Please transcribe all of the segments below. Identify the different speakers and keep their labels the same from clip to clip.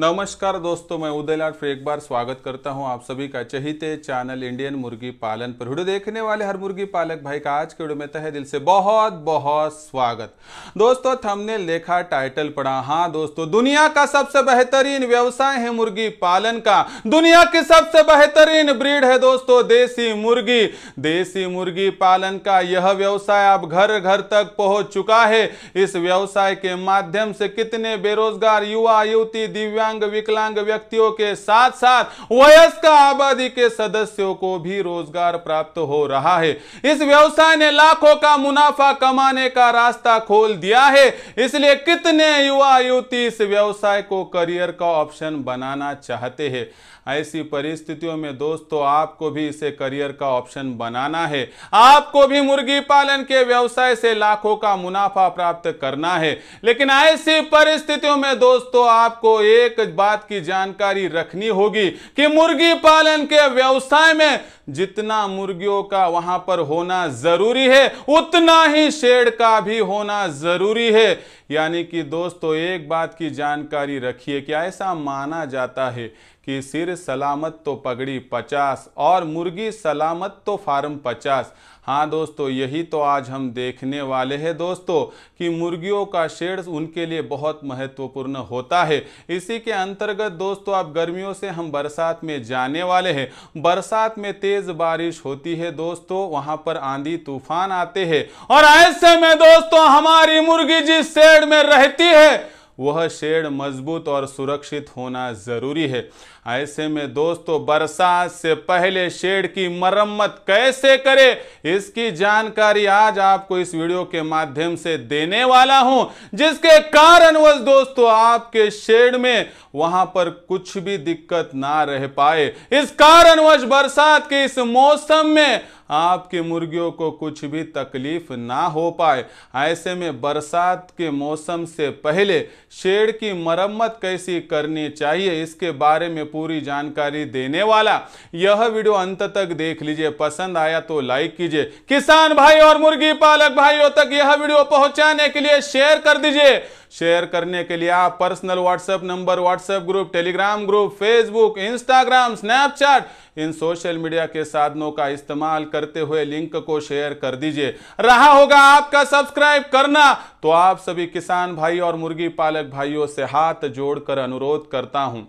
Speaker 1: नमस्कार दोस्तों मैं उदय फिर एक बार स्वागत करता हूं आप सभी का चहिते चैनल इंडियन मुर्गी पालन पर वीडियो देखने वाले हर मुर्गी पालक भाई का आज के वीडियो में तहे दिल से बहुत बहुत स्वागत दोस्तों थमने लेखा टाइटल पढ़ा हाँ दोस्तों दुनिया का सबसे बेहतरीन व्यवसाय है मुर्गी पालन का दुनिया की सबसे बेहतरीन ब्रीड है दोस्तों देसी मुर्गी देसी मुर्गी पालन का यह व्यवसाय अब घर घर तक पहुंच चुका है इस व्यवसाय के माध्यम से कितने बेरोजगार युवा युवती दिव्यांग दिव्यांग विकलांग व्यक्तियों के साथ साथ वयस्क आबादी के सदस्यों को भी रोजगार प्राप्त हो रहा है इस व्यवसाय ने लाखों का मुनाफा कमाने का रास्ता खोल दिया है इसलिए कितने युवा युवती इस व्यवसाय को करियर का ऑप्शन बनाना चाहते हैं ऐसी परिस्थितियों में दोस्तों तो आपको भी इसे करियर का ऑप्शन बनाना है आपको भी मुर्गी पालन के व्यवसाय से लाखों का मुनाफा प्राप्त करना है लेकिन ऐसी परिस्थितियों में दोस्तों तो आपको एक बात की जानकारी रखनी होगी कि मुर्गी पालन के व्यवसाय में जितना मुर्गियों का वहां पर होना जरूरी है उतना ही शेड का भी होना जरूरी है यानी कि दोस्तों तो एक बात की जानकारी रखिए कि ऐसा माना जाता है कि सिर सलामत तो पगड़ी पचास और मुर्गी सलामत तो फार्म पचास हाँ दोस्तों यही तो आज हम देखने वाले हैं दोस्तों कि मुर्गियों का शेड उनके लिए बहुत महत्वपूर्ण होता है इसी के अंतर्गत दोस्तों आप गर्मियों से हम बरसात में जाने वाले हैं बरसात में तेज बारिश होती है दोस्तों वहां पर आंधी तूफान आते हैं और ऐसे में दोस्तों हमारी मुर्गी जिस शेड में रहती है वह शेड मजबूत और सुरक्षित होना जरूरी है ऐसे में दोस्तों बरसात से पहले शेड की मरम्मत कैसे करें इसकी जानकारी आज आपको इस वीडियो के माध्यम से देने वाला हूं जिसके कारणवश दोस्तों आपके शेड में वहां पर कुछ भी दिक्कत ना रह पाए इस कारणवश बरसात के इस मौसम में आपके मुर्गियों को कुछ भी तकलीफ ना हो पाए ऐसे में बरसात के मौसम से पहले शेड की मरम्मत कैसी करनी चाहिए इसके बारे में पूरी जानकारी देने वाला यह वीडियो अंत तक देख लीजिए पसंद आया तो लाइक कीजिए किसान भाई और मुर्गी पालक भाइयों तक यह वीडियो पहुंचाने के लिए शेयर कर दीजिए शेयर करने के लिए आप personal WhatsApp number WhatsApp group Telegram group Facebook Instagram Snapchat इन सोशल मीडिया के साधनों का इस्तेमाल करते हुए लिंक को शेयर कर दीजिए रहा होगा आपका सब्सक्राइब करना तो आप सभी किसान भाई और मुर्गी पालक भाइयों से हाथ जोड़कर अनुरोध करता हूं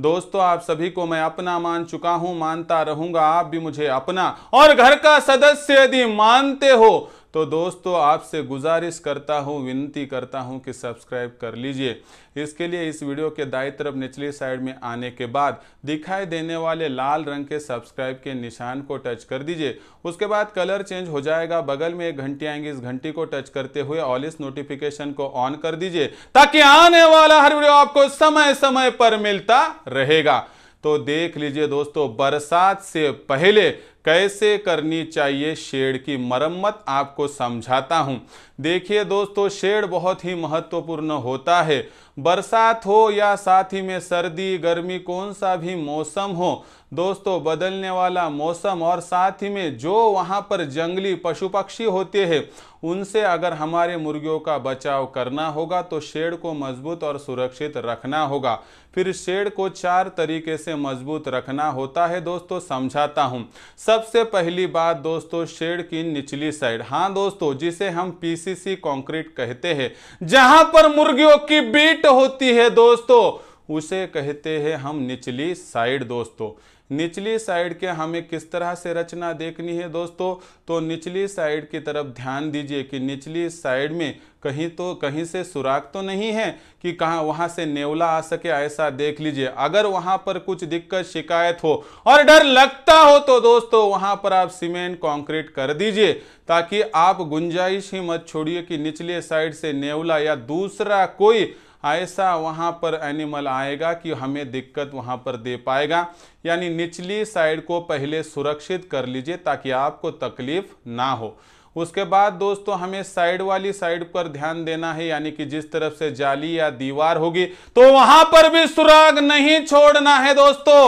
Speaker 1: दोस्तों आप सभी को मैं अपना मान चुका हूं मानता रहूंगा आप भी मुझे अपना और घर का सदस्य यदि मानते हो तो दोस्तों आपसे गुजारिश करता हूँ विनती करता हूँ कि सब्सक्राइब कर लीजिए इसके लिए इस वीडियो के दाई तरफ निचली साइड में आने के बाद दिखाई देने वाले लाल रंग के सब्सक्राइब के निशान को टच कर दीजिए उसके बाद कलर चेंज हो जाएगा बगल में एक घंटी आएंगी इस घंटी को टच करते हुए ऑल इस नोटिफिकेशन को ऑन कर दीजिए ताकि आने वाला हर वीडियो आपको समय समय पर मिलता रहेगा तो देख लीजिए दोस्तों बरसात से पहले कैसे करनी चाहिए शेड की मरम्मत आपको समझाता हूँ देखिए दोस्तों शेड बहुत ही महत्वपूर्ण होता है बरसात हो या साथ ही में सर्दी गर्मी कौन सा भी मौसम हो दोस्तों बदलने वाला मौसम और साथ ही में जो वहाँ पर जंगली पशु पक्षी होते हैं उनसे अगर हमारे मुर्गियों का बचाव करना होगा तो शेड को मजबूत और सुरक्षित रखना होगा फिर शेड को चार तरीके से मजबूत रखना होता है दोस्तों समझाता हूँ सबसे पहली बात दोस्तों शेड की निचली साइड हाँ दोस्तों जिसे हम पीसीसी कंक्रीट कहते हैं जहां पर मुर्गियों की बीट होती है दोस्तों उसे कहते हैं हम निचली साइड दोस्तों निचली साइड के हमें किस तरह से रचना देखनी है दोस्तों तो निचली साइड की तरफ ध्यान दीजिए कि निचली साइड में कहीं तो कहीं से सुराख तो नहीं है कि कहाँ वहाँ से नेवला आ सके ऐसा देख लीजिए अगर वहाँ पर कुछ दिक्कत शिकायत हो और डर लगता हो तो दोस्तों वहाँ पर आप सीमेंट कंक्रीट कर दीजिए ताकि आप गुंजाइश ही मत छोड़िए कि निचले साइड से नेवला या दूसरा कोई ऐसा वहाँ पर एनिमल आएगा कि हमें दिक्कत वहाँ पर दे पाएगा यानी निचली साइड को पहले सुरक्षित कर लीजिए ताकि आपको तकलीफ ना हो उसके बाद दोस्तों हमें साइड वाली साइड पर ध्यान देना है यानी कि जिस तरफ से जाली या दीवार होगी तो वहां पर भी सुराग नहीं छोड़ना है दोस्तों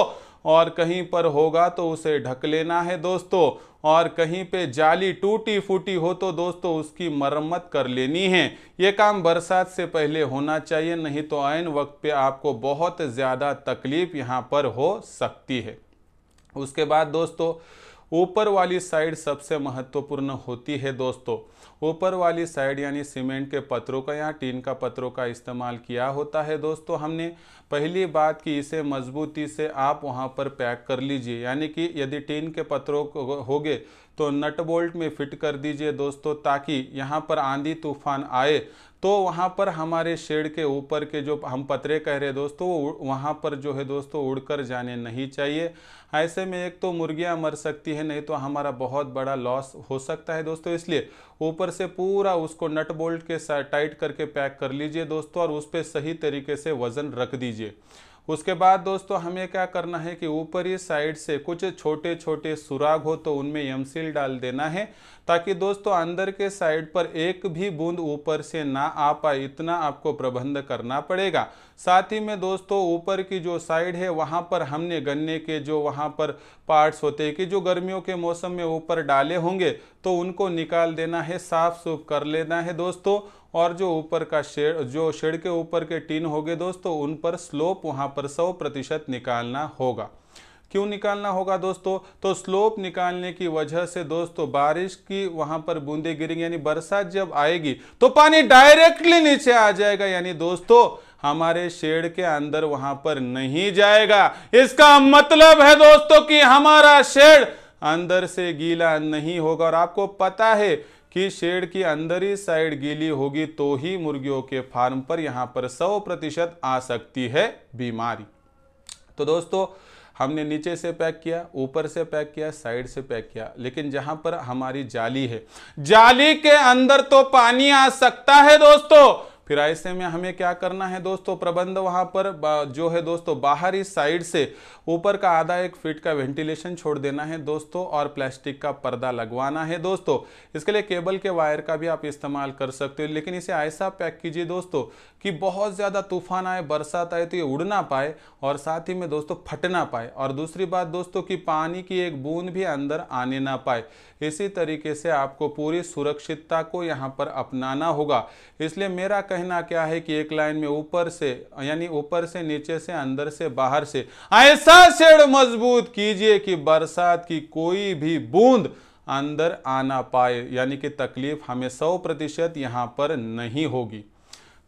Speaker 1: और कहीं पर होगा तो उसे ढक लेना है दोस्तों और कहीं पे जाली टूटी फूटी हो तो दोस्तों उसकी मरम्मत कर लेनी है ये काम बरसात से पहले होना चाहिए नहीं तो आयन वक्त पे आपको बहुत ज़्यादा तकलीफ़ यहाँ पर हो सकती है उसके बाद दोस्तों ऊपर वाली साइड सबसे महत्वपूर्ण होती है दोस्तों ऊपर वाली साइड यानी सीमेंट के पत्रों का या टीन का पत्रों का इस्तेमाल किया होता है दोस्तों हमने पहली बात कि इसे मजबूती से आप वहाँ पर पैक कर लीजिए यानी कि यदि टीन के पत्रों को हो गए तो नट बोल्ट में फिट कर दीजिए दोस्तों ताकि यहाँ पर आंधी तूफान आए तो वहाँ पर हमारे शेड के ऊपर के जो हम पतरे कह रहे दोस्तों वो वहाँ पर जो है दोस्तों उड़कर जाने नहीं चाहिए ऐसे में एक तो मुर्गियाँ मर सकती है नहीं तो हमारा बहुत बड़ा लॉस हो सकता है दोस्तों इसलिए ऊपर से पूरा उसको नट बोल्ट के टाइट करके पैक कर लीजिए दोस्तों और उस पर सही तरीके से वज़न रख दीजिए उसके बाद दोस्तों हमें क्या करना है कि ऊपरी साइड से कुछ छोटे छोटे सुराग हो तो उनमें यमसील डाल देना है ताकि दोस्तों अंदर के साइड पर एक भी बूंद ऊपर से ना आ पाए इतना आपको प्रबंध करना पड़ेगा साथ ही में दोस्तों ऊपर की जो साइड है वहाँ पर हमने गन्ने के जो वहाँ पर पार्ट्स होते हैं कि जो गर्मियों के मौसम में ऊपर डाले होंगे तो उनको निकाल देना है साफ सुफ कर लेना है दोस्तों और जो ऊपर का शेड जो शेड के ऊपर के टीन हो दोस्तों उन पर स्लोप वहाँ पर सौ प्रतिशत निकालना होगा क्यों निकालना होगा दोस्तों तो स्लोप निकालने की वजह से दोस्तों बारिश की वहां पर बूंदे गिरेंगे यानी बरसात जब आएगी तो पानी डायरेक्टली नीचे आ जाएगा यानी दोस्तों हमारे शेड के अंदर वहां पर नहीं जाएगा इसका मतलब है दोस्तों कि हमारा शेड अंदर से गीला नहीं होगा और आपको पता है कि शेड की अंदर ही साइड गीली होगी तो ही मुर्गियों के फार्म पर यहाँ पर सौ प्रतिशत आ सकती है बीमारी तो दोस्तों हमने नीचे से पैक किया ऊपर से पैक किया साइड से पैक किया लेकिन जहां पर हमारी जाली है जाली के अंदर तो पानी आ सकता है दोस्तों फिर ऐसे में हमें क्या करना है दोस्तों प्रबंध वहाँ पर जो है दोस्तों बाहरी साइड से ऊपर का आधा एक फीट का वेंटिलेशन छोड़ देना है दोस्तों और प्लास्टिक का पर्दा लगवाना है दोस्तों इसके लिए केबल के वायर का भी आप इस्तेमाल कर सकते हो लेकिन इसे ऐसा पैक कीजिए दोस्तों कि बहुत ज़्यादा तूफान आए बरसात आए तो ये उड़ ना पाए और साथ ही में दोस्तों फट ना पाए और दूसरी बात दोस्तों कि पानी की एक बूंद भी अंदर आने ना पाए इसी तरीके से आपको पूरी सुरक्षितता को यहाँ पर अपनाना होगा इसलिए मेरा कहना क्या है कि एक लाइन में ऊपर से यानी ऊपर से नीचे से अंदर से बाहर से ऐसा शेड मजबूत कीजिए कि बरसात की कोई भी बूंद अंदर आना पाए यानी कि तकलीफ हमें सौ प्रतिशत यहाँ पर नहीं होगी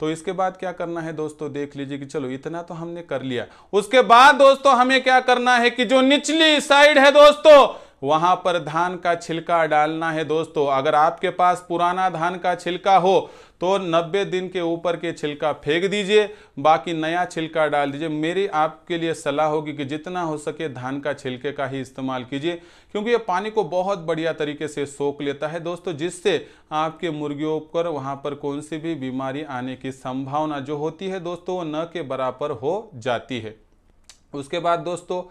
Speaker 1: तो इसके बाद क्या करना है दोस्तों देख लीजिए कि चलो इतना तो हमने कर लिया उसके बाद दोस्तों हमें क्या करना है कि जो निचली साइड है दोस्तों वहाँ पर धान का छिलका डालना है दोस्तों अगर आपके पास पुराना धान का छिलका हो तो 90 दिन के ऊपर के छिलका फेंक दीजिए बाकी नया छिलका डाल दीजिए मेरी आपके लिए सलाह होगी कि जितना हो सके धान का छिलके का ही इस्तेमाल कीजिए क्योंकि ये पानी को बहुत बढ़िया तरीके से सोख लेता है दोस्तों जिससे आपके मुर्गियों पर वहाँ पर कौन सी भी बीमारी आने की संभावना जो होती है दोस्तों वो न के बराबर हो जाती है उसके बाद दोस्तों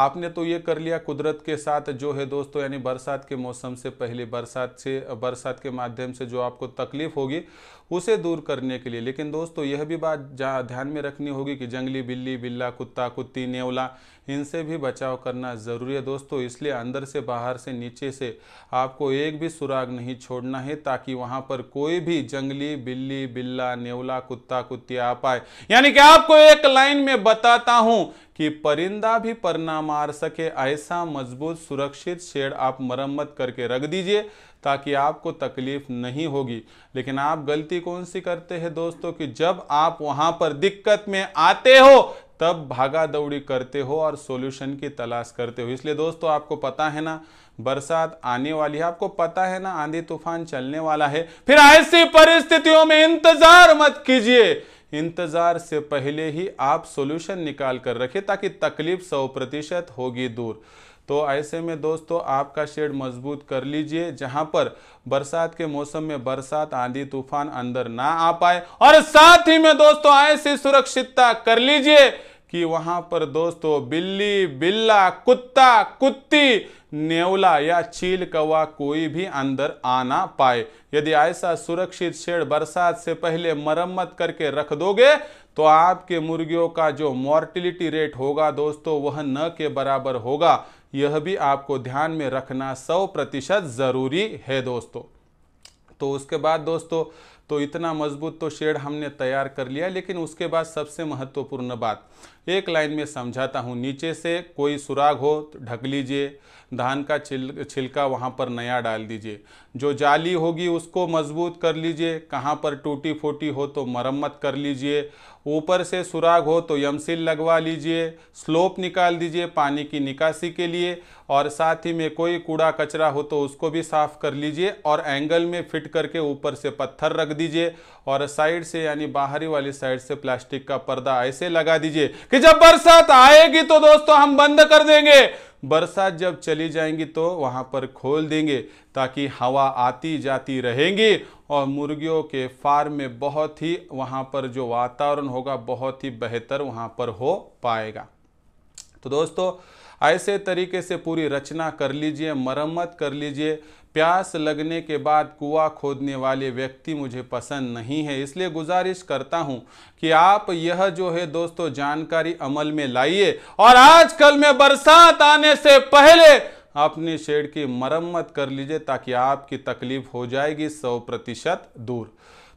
Speaker 1: आपने तो ये कर लिया कुदरत के साथ जो है दोस्तों यानी बरसात के मौसम से पहले बरसात से बरसात के माध्यम से जो आपको तकलीफ होगी उसे दूर करने के लिए लेकिन दोस्तों यह भी बात ध्यान में रखनी होगी कि जंगली बिल्ली बिल्ला कुत्ता कुत्ती नेवला इनसे भी बचाव करना ज़रूरी है दोस्तों इसलिए अंदर से बाहर से नीचे से आपको एक भी सुराग नहीं छोड़ना है ताकि वहाँ पर कोई भी जंगली बिल्ली बिल्ला नेवला कुत्ता कुत्ती आ पाए यानी कि आपको एक लाइन में बताता हूँ कि परिंदा भी पर ना मार सके ऐसा मजबूत सुरक्षित शेड आप मरम्मत करके रख दीजिए ताकि आपको तकलीफ नहीं होगी लेकिन आप गलती कौन सी करते हैं दोस्तों कि जब आप वहां पर दिक्कत में आते हो तब भागा दौड़ी करते हो और सॉल्यूशन की तलाश करते हो इसलिए दोस्तों आपको पता है ना बरसात आने वाली है आपको पता है ना आंधी तूफान चलने वाला है फिर ऐसी परिस्थितियों में इंतजार मत कीजिए इंतजार से पहले ही आप सॉल्यूशन निकाल कर रखें ताकि तकलीफ सौ प्रतिशत होगी दूर तो ऐसे में दोस्तों आपका शेड मजबूत कर लीजिए जहां पर बरसात के मौसम में बरसात आंधी तूफान अंदर ना आ पाए और साथ ही में दोस्तों ऐसी सुरक्षितता कर लीजिए कि वहां पर दोस्तों बिल्ली बिल्ला कुत्ता कुत्ती नेवला या चील कौवा कोई भी अंदर आना पाए यदि ऐसा सुरक्षित शेड बरसात से पहले मरम्मत करके रख दोगे तो आपके मुर्गियों का जो मॉर्टिलिटी रेट होगा दोस्तों वह न के बराबर होगा यह भी आपको ध्यान में रखना सौ प्रतिशत ज़रूरी है दोस्तों तो उसके बाद दोस्तों तो इतना मजबूत तो शेड हमने तैयार कर लिया लेकिन उसके बाद सबसे महत्वपूर्ण बात एक लाइन में समझाता हूँ नीचे से कोई सुराग हो तो ढक लीजिए धान का छिल छिलका वहाँ पर नया डाल दीजिए जो जाली होगी उसको मजबूत कर लीजिए कहाँ पर टूटी फूटी हो तो मरम्मत कर लीजिए ऊपर से सुराग हो तो यमसिल लगवा लीजिए स्लोप निकाल दीजिए पानी की निकासी के लिए और साथ ही में कोई कूड़ा कचरा हो तो उसको भी साफ़ कर लीजिए और एंगल में फिट करके ऊपर से पत्थर रख दीजिए और साइड से यानी बाहरी वाली साइड से प्लास्टिक का पर्दा ऐसे लगा दीजिए कि जब बरसात आएगी तो दोस्तों हम बंद कर देंगे बरसात जब चली जाएंगी तो वहाँ पर खोल देंगे ताकि हवा आती जाती रहेंगी और मुर्गियों के फार्म में बहुत ही वहाँ पर जो वातावरण होगा बहुत ही बेहतर वहाँ पर हो पाएगा तो दोस्तों ऐसे तरीके से पूरी रचना कर लीजिए मरम्मत कर लीजिए प्यास लगने के बाद कुआ खोदने वाले व्यक्ति मुझे पसंद नहीं है इसलिए गुजारिश करता हूं कि आप यह जो है दोस्तों जानकारी अमल में लाइए और आजकल में बरसात आने से पहले अपने शेड की मरम्मत कर लीजिए ताकि आपकी तकलीफ हो जाएगी सौ प्रतिशत दूर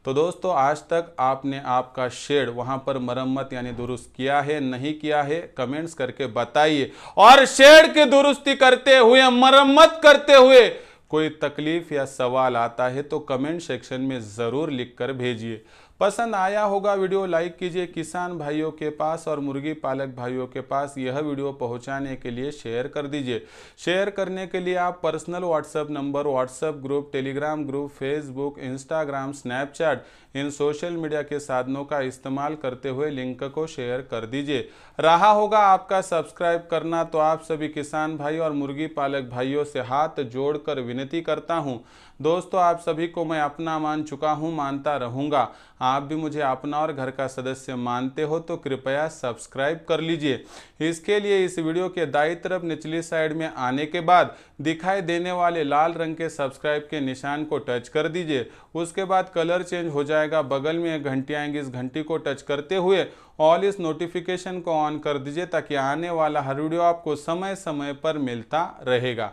Speaker 1: तो दोस्तों आज तक आपने आपका शेड वहां पर मरम्मत यानी दुरुस्त किया है नहीं किया है कमेंट्स करके बताइए और शेड की दुरुस्ती करते हुए मरम्मत करते हुए कोई तकलीफ़ या सवाल आता है तो कमेंट सेक्शन में ज़रूर लिखकर भेजिए पसंद आया होगा वीडियो लाइक कीजिए किसान भाइयों के पास और मुर्गी पालक भाइयों के पास यह वीडियो पहुंचाने के लिए शेयर कर दीजिए शेयर करने के लिए आप personal WhatsApp number WhatsApp group Telegram group Facebook Instagram Snapchat इन सोशल मीडिया के साधनों का इस्तेमाल करते हुए लिंक को शेयर कर दीजिए रहा होगा आपका सब्सक्राइब करना तो आप सभी किसान भाई और मुर्गी पालक भाइयों से हाथ जोड़कर विनती करता हूँ दोस्तों आप सभी को मैं अपना मान चुका हूँ मानता रहूँगा आप भी मुझे अपना और घर का सदस्य मानते हो तो कृपया सब्सक्राइब कर लीजिए इसके लिए इस वीडियो के दाई तरफ निचली साइड में आने के बाद दिखाई देने वाले लाल रंग के सब्सक्राइब के निशान को टच कर दीजिए उसके बाद कलर चेंज हो जाएगा बगल में एक घंटी आएंगी इस घंटी को टच करते हुए ऑल इस नोटिफिकेशन को ऑन कर दीजिए ताकि आने वाला हर वीडियो आपको समय समय पर मिलता रहेगा